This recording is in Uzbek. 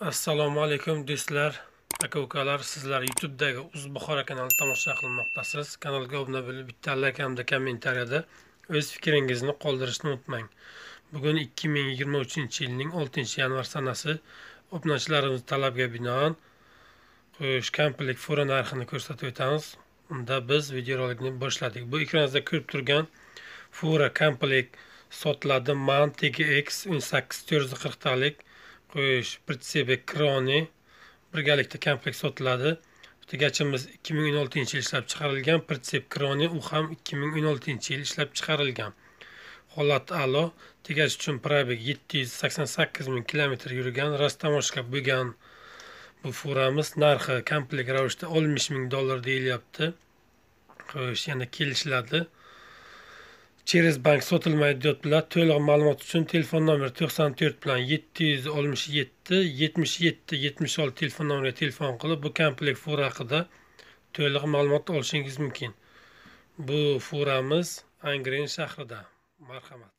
assalomu alaykum do'stlar aka ukalar sizlar youtubedagi o'zbuxora kanalini tomosha qilmoqdasiz kanalga obuna bo'lib bitta layk hamda kommentariyada o'z fikringizni qoldirishni unutmang bugun 2023 yilning 6 yanvar sanasi obunachilarimiz talabiga binoan quyosh komplekt fura narxini ko'rsatib o'tamiz unda biz videorolikni boshladik bu ekraningizda ko'rib turgan fura komplekt sotiladi mantegi x 1840 talik qo'yish pritsebe kroni birgalikda kompleks sotiladi tugachimiz ikki ming o'n oltinchi yil ishlab chiqarilgan pritsep kroni u ham ikki ming o'n oltinchi yil ishlab chiqarilgan holat a'lo tegach uchun probeg yetti yuz sakson sakkiz ming kilometr yurgan rastamoshka bo'lgan bu furamiz narxi komplekt ravishda oltmish ming dollar deyilyapti xo'sh yana kelishiladi через bank sotilmaydi deyaptilar to'liq ma'lumot uchun telefon nomeri to'qson to'rt bilan yetti yuz oltmish yetti yetmish yetti yetmish olti telefon nomeriga telefon qilib bu komplekt fura haqida to'liq ma'lumot olishingiz mumkin bu furamiz angren shahrida marhamat